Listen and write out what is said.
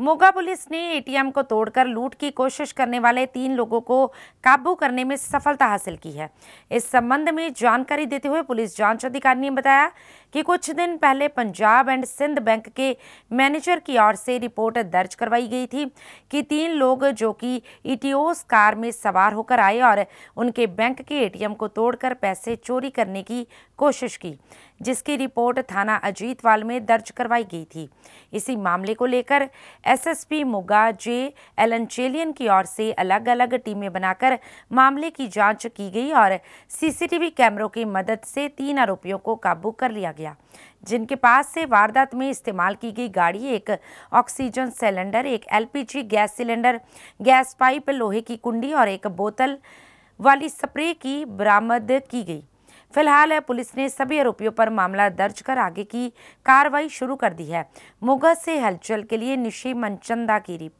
Moga police ने ATM को तोड़कर लूट की कोशिश करने वाले तीन लोगों को काबू करने में सफलता हासिल की है इस संबंध में जानकारी देते हुए पुलिस जांच अधिकारी ने बताया कि कुछ दिन पहले पंजाब एंड सिंध बैंक के मैनेजर की ओर से रिपोर्ट दर्ज करवाई गई थी कि तीन लोग जो कि इटियोस कार में सवार होकर आए और उनके बैंक के ए को तोड़कर पैसे चोरी करने की कोशिश की जिसकी रिपोर्ट थाना अजीतवाल में दर्ज करवाई गई थी इसी मामले को लेकर एसएसपी मुगा जे एलनचेलियन चेलियन की ओर से अलग अलग टीमें बनाकर मामले की जांच की गई और सीसीटीवी कैमरों की मदद से तीन आरोपियों को काबू कर लिया गया जिनके पास से वारदात में इस्तेमाल की गई गाड़ी एक ऑक्सीजन सिलेंडर एक LPG gas cylinder gas pipe लोहे की कुंडी और एक बोतल वाली स्प्रे की बरामद की गई फिलहाल पुलिस ने सभी आरोपियों पर मामला दर्ज कर आगे की कार्रवाई शुरू कर दी है मुगस से हलचल के लिए निशी मनचंदा की रिपोर्ट